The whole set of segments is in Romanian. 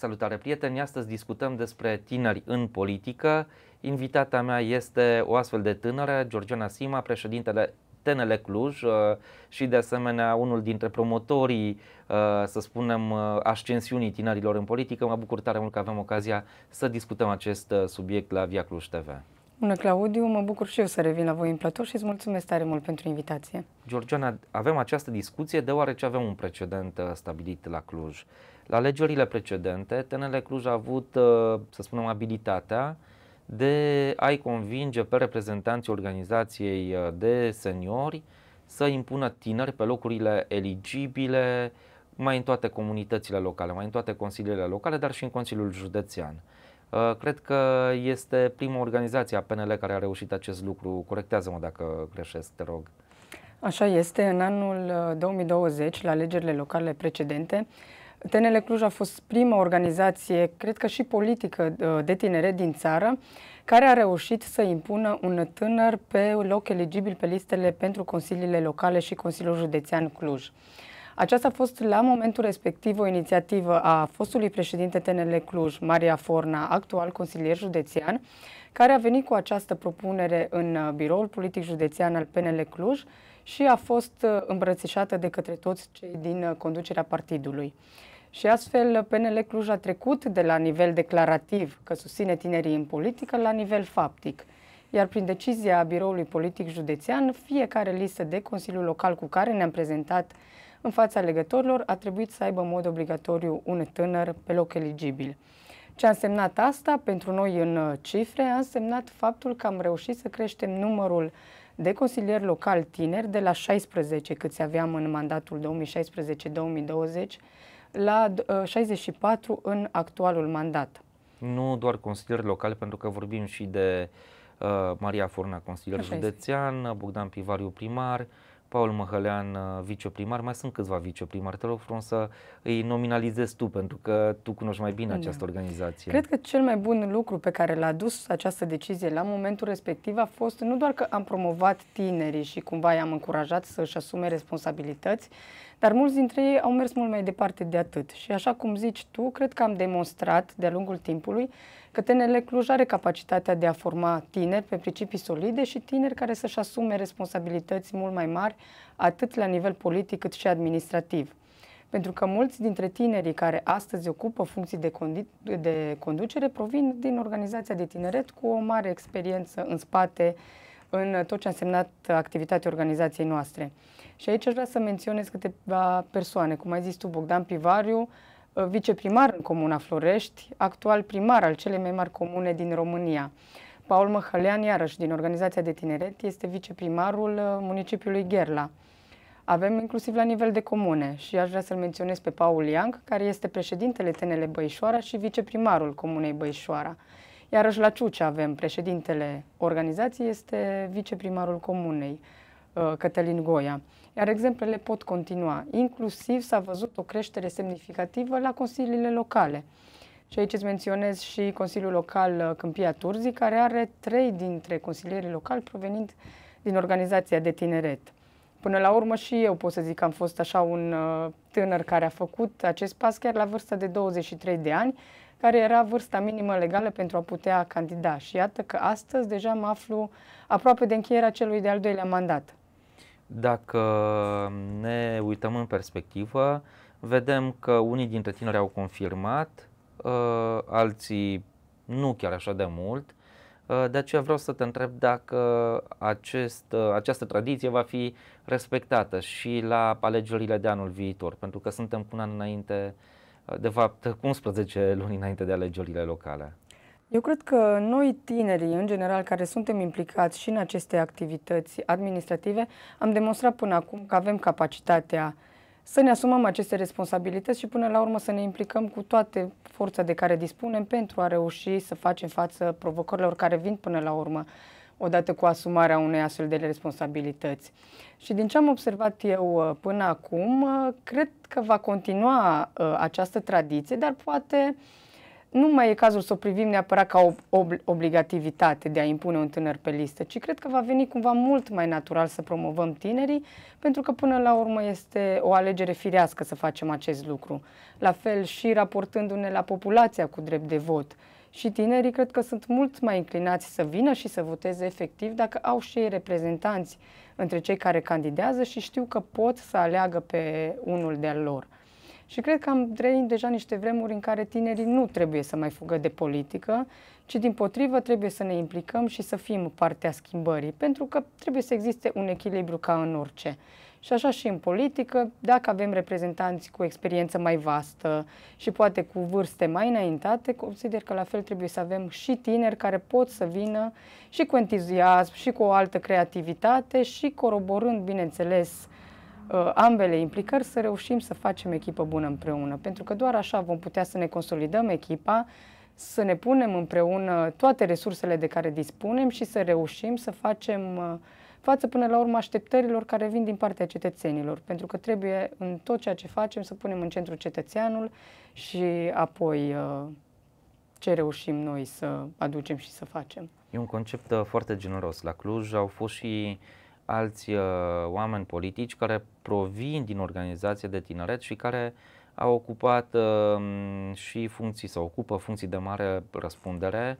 Salutare prieteni, astăzi discutăm despre tineri în politică. Invitata mea este o astfel de tânără, Georgiana Sima, președintele TNL Cluj uh, și de asemenea unul dintre promotorii, uh, să spunem, uh, ascensiunii tinerilor în politică. Mă bucur tare mult că avem ocazia să discutăm acest subiect la Via Cluj TV. Bună, Claudiu! Mă bucur și eu să revin la voi în platou și îți mulțumesc tare mult pentru invitație. Georgiana, avem această discuție deoarece avem un precedent uh, stabilit la Cluj. La alegerile precedente, TNL Cluj a avut, uh, să spunem, abilitatea de a-i convinge pe reprezentanții organizației uh, de seniori să impună tineri pe locurile eligibile, mai în toate comunitățile locale, mai în toate consiliile locale, dar și în Consiliul Județean. Uh, cred că este prima organizație a PNL care a reușit acest lucru. Corectează-mă dacă greșesc, te rog. Așa este. În anul 2020, uh, la alegerile locale precedente, TNL Cluj a fost prima organizație, cred că și politică, uh, de tineret din țară, care a reușit să impună un tânăr pe loc eligibil pe listele pentru consiliile locale și Consiliul Județean Cluj. Aceasta a fost la momentul respectiv o inițiativă a fostului președinte TNL Cluj, Maria Forna, actual consilier județean, care a venit cu această propunere în uh, biroul politic județean al PNL Cluj și a fost uh, îmbrățișată de către toți cei din uh, conducerea partidului. Și astfel PNL Cluj a trecut de la nivel declarativ că susține tinerii în politică la nivel faptic iar prin decizia Biroului Politic Județean, fiecare listă de Consiliul Local cu care ne-am prezentat în fața legătorilor, a trebuit să aibă în mod obligatoriu un tânăr pe loc eligibil. Ce a însemnat asta pentru noi în uh, cifre a însemnat faptul că am reușit să creștem numărul de consilieri local tineri de la 16 câți aveam în mandatul 2016-2020 la 64 uh, în actualul mandat. Nu doar consilieri locali, pentru că vorbim și de uh, Maria Furna, consilier județean, Bogdan Pivariu primar, Paul Măhălean, uh, viceprimar, mai sunt câțiva viceprimari, te rog frumos să îi nominalizezi tu, pentru că tu cunoști mai bine da. această organizație. Cred că cel mai bun lucru pe care l-a dus această decizie la momentul respectiv a fost nu doar că am promovat tinerii și cumva i-am încurajat să își asume responsabilități, dar mulți dintre ei au mers mult mai departe de atât. Și așa cum zici tu, cred că am demonstrat de-a lungul timpului că TNL Cluj are capacitatea de a forma tineri pe principii solide și tineri care să-și asume responsabilități mult mai mari, atât la nivel politic cât și administrativ. Pentru că mulți dintre tinerii care astăzi ocupă funcții de, condi- de conducere provin din organizația de tineret cu o mare experiență în spate, în tot ce a însemnat activitatea organizației noastre. Și aici aș vrea să menționez câteva persoane, cum ai zis tu, Bogdan Pivariu, viceprimar în Comuna Florești, actual primar al celei mai mari comune din România. Paul Măhălean, iarăși din Organizația de Tineret, este viceprimarul uh, municipiului Gherla. Avem inclusiv la nivel de comune și aș vrea să-l menționez pe Paul Iang, care este președintele TNL Băișoara și viceprimarul Comunei Băișoara. Iarăși la Ciuce avem președintele organizației, este viceprimarul Comunei. Uh, Cătălin Goia. Iar exemplele pot continua. Inclusiv s-a văzut o creștere semnificativă la consiliile locale. Și aici îți menționez și Consiliul Local uh, Câmpia Turzii, care are trei dintre consilierii locali provenind din organizația de tineret. Până la urmă și eu pot să zic că am fost așa un uh, tânăr care a făcut acest pas chiar la vârsta de 23 de ani, care era vârsta minimă legală pentru a putea candida. Și iată că astăzi deja mă aflu aproape de încheierea celui de-al doilea mandat. Dacă ne uităm în perspectivă, vedem că unii dintre tineri au confirmat, uh, alții nu chiar așa de mult. Uh, de aceea vreau să te întreb dacă acest, uh, această tradiție va fi respectată și la alegerile de anul viitor, pentru că suntem cu un an înainte, de fapt 11 luni înainte de alegerile locale. Eu cred că noi tinerii, în general, care suntem implicați și în aceste activități administrative, am demonstrat până acum că avem capacitatea să ne asumăm aceste responsabilități și până la urmă să ne implicăm cu toate forța de care dispunem pentru a reuși să facem față provocărilor care vin până la urmă odată cu asumarea unei astfel de responsabilități. Și din ce am observat eu uh, până acum, uh, cred că va continua uh, această tradiție, dar poate uh, nu mai e cazul să o privim neapărat ca o ob- obligativitate de a impune un tânăr pe listă, ci cred că va veni cumva mult mai natural să promovăm tinerii, pentru că până la urmă este o alegere firească să facem acest lucru. La fel și raportându-ne la populația cu drept de vot. Și tinerii cred că sunt mult mai inclinați să vină și să voteze efectiv dacă au și ei reprezentanți între cei care candidează și știu că pot să aleagă pe unul de-al lor. Și cred că am trăit deja niște vremuri în care tinerii nu trebuie să mai fugă de politică, ci din potrivă trebuie să ne implicăm și să fim partea schimbării, pentru că trebuie să existe un echilibru ca în orice. Și așa și în politică, dacă avem reprezentanți cu experiență mai vastă și poate cu vârste mai înaintate, consider că la fel trebuie să avem și tineri care pot să vină și cu entuziasm, și cu o altă creativitate și coroborând, bineînțeles, uh, ambele implicări să reușim să facem echipă bună împreună, pentru că doar așa vom putea să ne consolidăm echipa, să ne punem împreună toate resursele de care dispunem și să reușim să facem uh, față până la urmă așteptărilor care vin din partea cetățenilor, pentru că trebuie în tot ceea ce facem să punem în centru cetățeanul și apoi uh, ce reușim noi să aducem și să facem. E un concept uh, foarte generos. La Cluj au fost și alți uh, oameni politici care provin din organizație de tineret și care au ocupat uh, și funcții sau ocupă funcții de mare răspundere.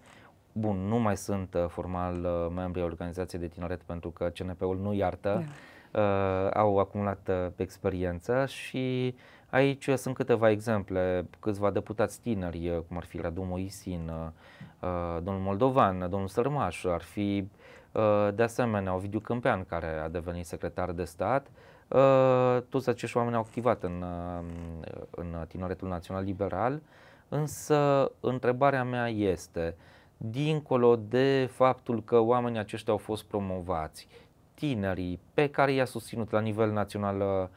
Bun, nu mai sunt uh, formal uh, membri organizației de tineret pentru că CNP-ul nu iartă. Da. Uh, au acumulat uh, experiență și uh, Aici sunt câteva exemple, câțiva deputați tineri, cum ar fi Radu Moisin, uh, domnul Moldovan, domnul Sărmaș, ar fi uh, de asemenea Ovidiu Câmpean, care a devenit secretar de stat. Uh, toți acești oameni au activat în, în Tineretul Național Liberal, însă întrebarea mea este, dincolo de faptul că oamenii aceștia au fost promovați, tinerii pe care i-a susținut la nivel național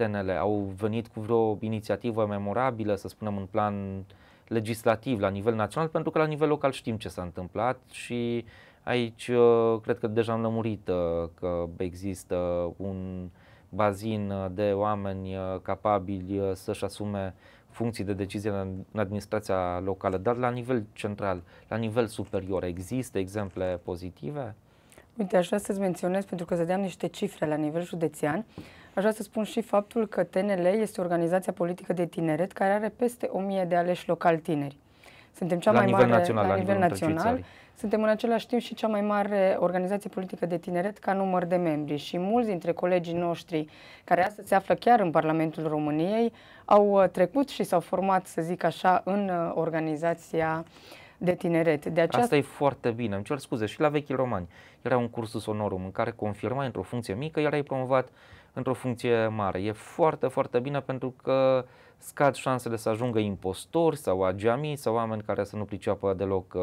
PNL? Au venit cu vreo inițiativă memorabilă, să spunem, în plan legislativ la nivel național, pentru că la nivel local știm ce s-a întâmplat și aici uh, cred că deja am lămurit uh, că există un bazin uh, de oameni capabili să-și asume funcții de decizie în administrația locală, dar la nivel central, la nivel superior, există exemple pozitive? Uite, aș vrea să-ți menționez, pentru că dădeam niște cifre la nivel județean, uh, Aș vrea să spun și faptul că TNL este organizația politică de tineret care are peste 1000 de aleși local tineri. Suntem cea la mai nivel mare național, la, la nivel național. Suntem în același timp și cea mai mare organizație politică de tineret ca număr de membri și mulți dintre colegii noștri care astăzi se află chiar în Parlamentul României au uh, trecut și s-au format, să zic așa, în uh, organizația de tineret. De aceast... Asta e foarte bine. Îmi cer scuze, și la vechii romani era un cursus onorum în care confirmai într-o funcție mică, ai promovat într-o funcție mare. E foarte, foarte bine pentru că scad șansele să ajungă impostori sau agiamii sau oameni care să nu priceapă deloc uh,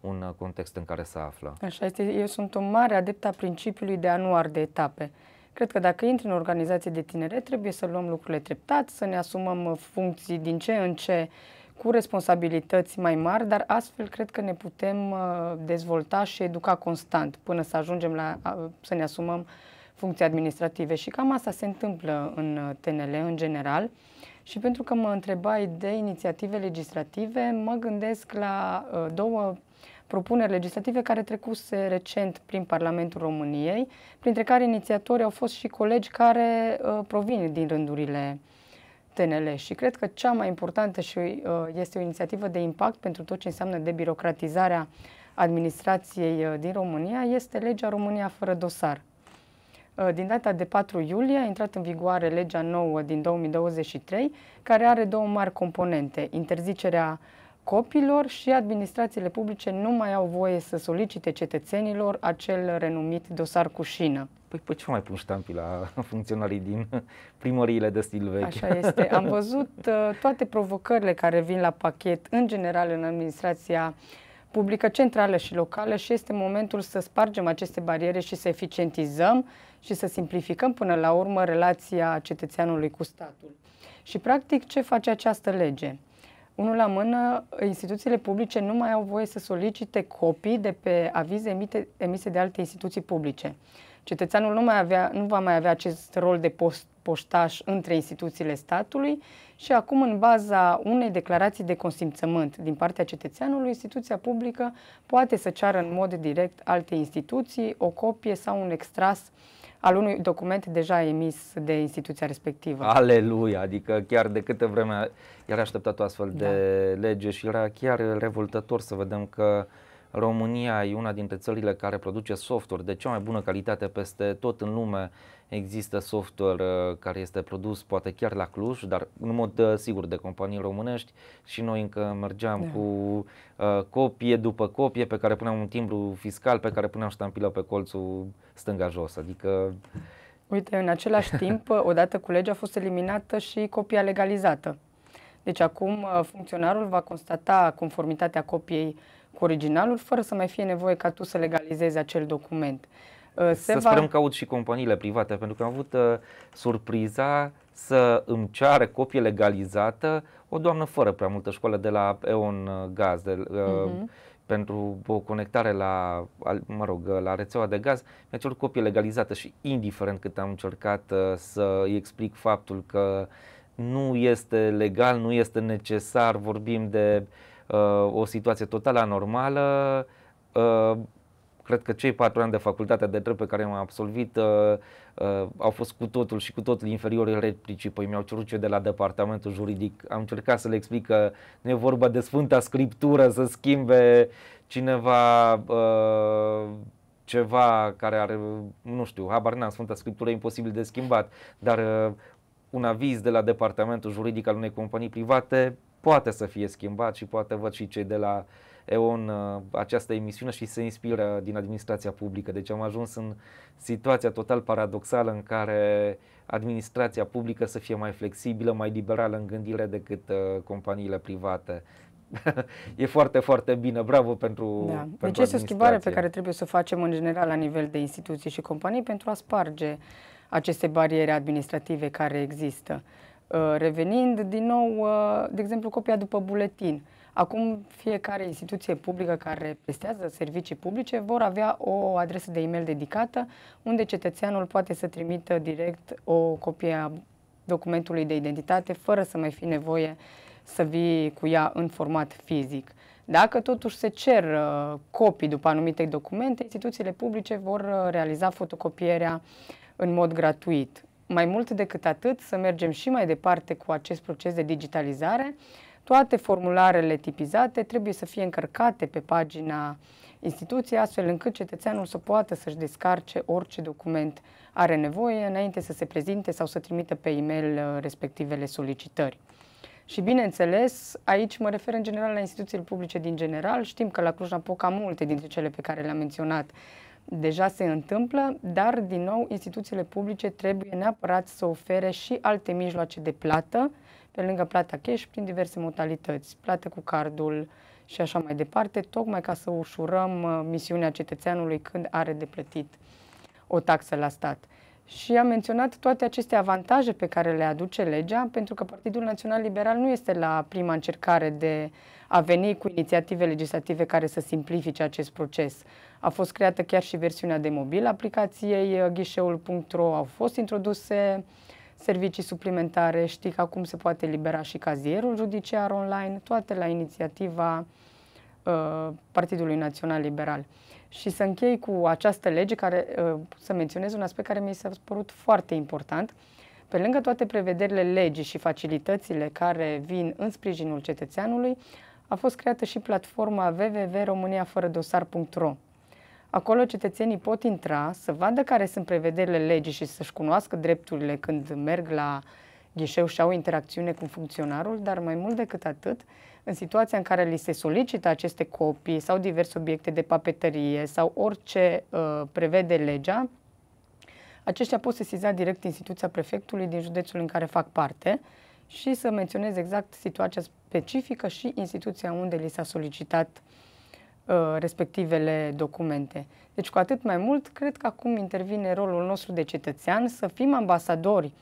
un context în care se află. Așa este. Eu sunt o mare adeptă a principiului de a nu arde etape. Cred că dacă intri în organizație de tinere, trebuie să luăm lucrurile treptat, să ne asumăm funcții din ce în ce cu responsabilități mai mari, dar astfel cred că ne putem uh, dezvolta și educa constant până să ajungem la uh, să ne asumăm funcții administrative și cam asta se întâmplă în uh, TNL în general. Și pentru că mă întrebai de inițiative legislative, mă gândesc la uh, două propuneri legislative care trecuse recent prin Parlamentul României, printre care inițiatorii au fost și colegi care uh, provin din rândurile TNL și cred că cea mai importantă și este o inițiativă de impact pentru tot ce înseamnă debirocratizarea administrației din România este legea România fără dosar. Uh, din data de 4 iulie a intrat în vigoare legea nouă din 2023, care are două mari componente, interzicerea copilor și administrațiile publice nu mai au voie să solicite cetățenilor acel renumit dosar cu șină. Păi, păi ce mai pun ștampi la funcționarii din primăriile de stil vechi? Așa este. Am văzut uh, toate provocările care vin la pachet, în general, în administrația uh, publică centrală și locală și este momentul să spargem aceste bariere și să eficientizăm și să simplificăm până la urmă relația cetățeanului cu statul. Și practic ce face această lege? Unul la mână, instituțiile publice nu mai au voie să solicite copii de pe avize emite, emise de alte instituții publice. Cetățeanul nu, mai avea, nu va mai avea acest rol de post poștaș între instituțiile statului și acum, în baza unei declarații de consimțământ din partea cetățeanului, instituția publică poate să ceară în mod direct alte instituții o copie sau un extras al unui document deja emis de instituția respectivă. Aleluia! Adică chiar de câte vreme era așteptat o astfel da. de lege și era chiar revoltător să vedem că România e una dintre țările care produce softuri de cea mai bună calitate peste tot în lume Există software uh, care este produs poate chiar la Cluj, dar în mod uh, sigur de companii românești și noi încă mergeam da. cu uh, copie după copie pe care puneam un timbru fiscal, pe care puneam ștampilă pe colțul stânga jos. Adică Uite, în același timp, uh, odată cu legea a fost eliminată și copia legalizată. Deci acum funcționarul va constata conformitatea copiei cu originalul fără să mai fie nevoie ca tu să legalizezi acel document. Se să va... sperăm că aud și companiile private, pentru că am avut uh, surpriza să îmi ceară copie legalizată o doamnă fără prea multă școală de la Eon uh, Gaz, de, uh, uh-huh pentru o conectare la, mă rog, uh, la rețeaua de gaz, mi-a cerut copie legalizată și indiferent cât am încercat uh, să îi explic faptul că nu este legal, nu este necesar, vorbim de uh, o situație total anormală, uh, cred că cei patru ani de facultate de drept pe care am absolvit uh, uh, au fost cu totul și cu totul inferiori replicii. Păi mi-au cerut ce de la departamentul juridic. Am încercat să le explic că nu e vorba de Sfânta Scriptură să schimbe cineva uh, ceva care are, nu știu, habar n-am, Sfânta Scriptură e imposibil de schimbat, dar uh, un aviz de la departamentul juridic al unei companii private poate să fie schimbat și poate văd și cei de la uh, EON uh, această emisiune și se inspiră din administrația publică. Deci am ajuns în situația total paradoxală în care administrația publică să fie mai flexibilă, mai liberală în gândire decât uh, companiile private. e foarte, foarte bine. Bravo pentru. Da. pentru deci este o schimbare pe care trebuie să o facem în general la nivel de instituții și companii pentru a sparge aceste bariere administrative care există. Uh, revenind din nou, de exemplu, copia după buletin. Acum fiecare instituție publică care prestează servicii publice vor avea o adresă de e-mail dedicată unde cetățeanul poate să trimită direct o copie a documentului de identitate fără să mai fi nevoie să vii cu ea în format fizic. Dacă totuși se cer uh, copii după anumite documente, instituțiile publice vor uh, realiza fotocopierea în mod gratuit. Mai mult decât atât, să mergem și mai departe cu acest proces de digitalizare, uh, toate formularele tipizate trebuie să fie încărcate pe pagina instituției, astfel încât cetățeanul să poată să-și descarce orice document are nevoie înainte să se prezinte sau să trimită pe e-mail uh, respectivele solicitări. Și bineînțeles, aici mă refer în general la instituțiile publice din general. Știm că la Cluj-Napoca multe dintre cele pe care le-am menționat deja se întâmplă, dar din nou instituțiile publice trebuie neapărat să ofere și alte mijloace de plată pe lângă plata cash, prin diverse modalități, plate cu cardul și așa mai departe, tocmai ca să ușurăm uh, misiunea cetățeanului când are de plătit o taxă la stat. Și am menționat toate aceste avantaje pe care le aduce legea, pentru că Partidul Național Liberal nu este la prima încercare de a veni cu inițiative legislative care să simplifice acest proces. A fost creată chiar și versiunea de mobil aplicației uh, ghișeul.ro, au fost introduse uh, servicii suplimentare, știi că acum se poate libera și cazierul judiciar online, toate la inițiativa uh, Partidului Național Liberal. Și să închei cu această lege, care, uh, să menționez un aspect care mi s-a părut foarte important. Pe lângă toate prevederile legii și facilitățile care vin în sprijinul cetățeanului, a fost creată și platforma www.româniafărădosar.ro Acolo cetățenii pot intra să vadă care sunt prevederile legii și să-și cunoască drepturile când merg la ghișeu și au interacțiune cu funcționarul, dar mai mult decât atât, în situația în care li se solicită aceste copii sau diverse obiecte de papetărie sau orice uh, prevede legea, aceștia pot sesiza direct instituția prefectului din județul în care fac parte și să menționez exact situația specifică și instituția unde li s-a solicitat uh, Uh, respectivele documente. Deci, cu atât mai mult, cred că acum intervine rolul nostru de cetățean să fim ambasadori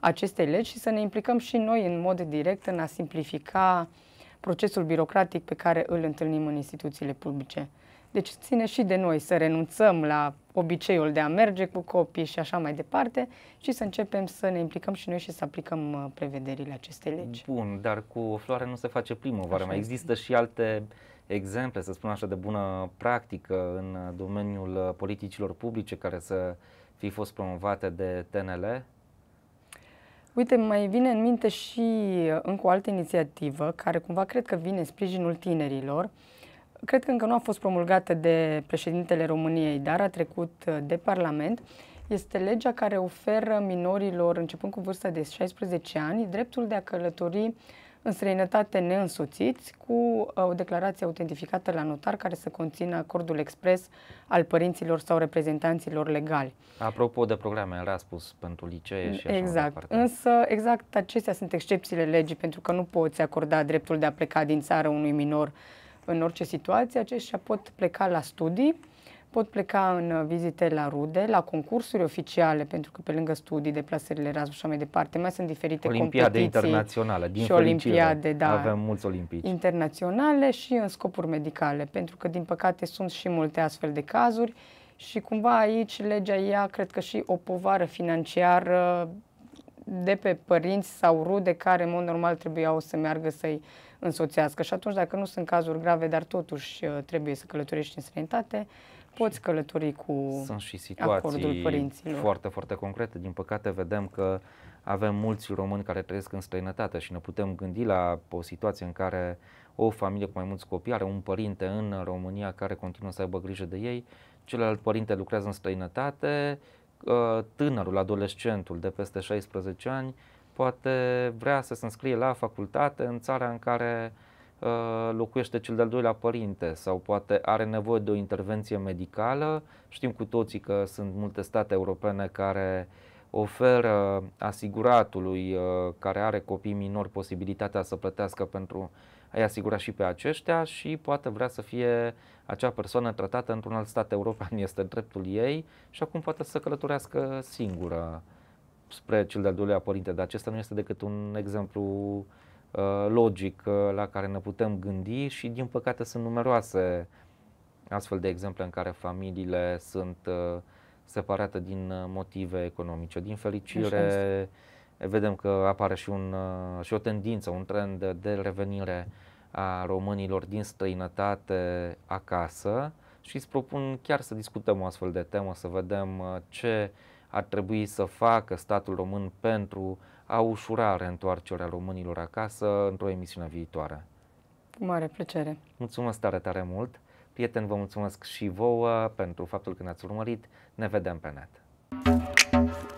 acestei legi și să ne implicăm și noi în mod direct în a simplifica procesul birocratic pe care îl întâlnim în instituțiile publice. Deci ține și de noi să renunțăm la obiceiul de a merge cu copii și așa mai departe și să începem să ne implicăm și noi și să aplicăm uh, prevederile acestei legi. Bun, dar cu o floare nu se face primăvară, mai există și alte uh, exemple, să spun așa, de bună practică în domeniul uh, politicilor publice care să fi fost promovate de TNL? Uite, mai vine în minte și uh, încă o altă inițiativă care cumva cred că vine în sprijinul tinerilor. Cred că încă nu a fost promulgată de președintele României, dar a trecut uh, de Parlament. Este legea care oferă minorilor, începând cu vârsta de 16 ani, dreptul de a călători în străinătate neînsoțiți cu uh, o declarație autentificată la notar care să conțină acordul expres al părinților sau reprezentanților legali. Apropo de programe spus pentru licee și așa Exact, mai însă exact acestea sunt excepțiile legii pentru că nu poți acorda dreptul de a pleca din țară unui minor în orice situație, aceștia pot pleca la studii pot pleca în uh, vizite la rude, la concursuri oficiale, pentru că pe lângă studii, deplasările Erasmus și mai departe, mai sunt diferite olimpiade competiții. internaționale, din și olimpiade, da, avem mulți olimpici. Internaționale și în scopuri medicale, pentru că din păcate sunt și multe astfel de cazuri și cumva aici legea ia, cred că și o povară financiară de pe părinți sau rude care, în mod normal, trebuiau să meargă să-i însoțească. Și atunci, dacă nu sunt cazuri grave, dar totuși uh, trebuie să călătorești în străinătate, poți călători cu Sunt și situații părinților. foarte, foarte concrete. Din păcate vedem că avem mulți români care trăiesc în străinătate și ne putem gândi la o situație în care o familie cu mai mulți copii are un părinte în România care continuă să aibă grijă de ei, celălalt părinte lucrează în străinătate, ă, tânărul, adolescentul de peste 16 ani poate vrea să se înscrie la facultate în țara în care Uh, locuiește cel de-al doilea părinte sau poate are nevoie de o intervenție medicală. Știm cu toții că sunt multe state europene care oferă asiguratului uh, care are copii minori posibilitatea să plătească pentru a-i asigura și pe aceștia și poate vrea să fie acea persoană tratată într-un alt stat european, este dreptul ei și acum poate să călătorească singură spre cel de-al doilea părinte, dar acesta nu este decât un exemplu Uh, logic uh, la care ne putem gândi și din păcate sunt numeroase astfel de exemple în care familiile sunt uh, separate din motive economice. Din fericire vedem că apare și, un, și o tendință, un trend de revenire a românilor din străinătate acasă și îți propun chiar să discutăm o astfel de temă, să vedem ce ar trebui să facă statul român pentru uh, a ușura reîntoarcerea românilor acasă într-o emisiune viitoare. Cu mare plăcere. Mulțumesc tare, tare mult. Prieteni, vă mulțumesc și vouă pentru faptul că ne-ați urmărit. Ne vedem pe net.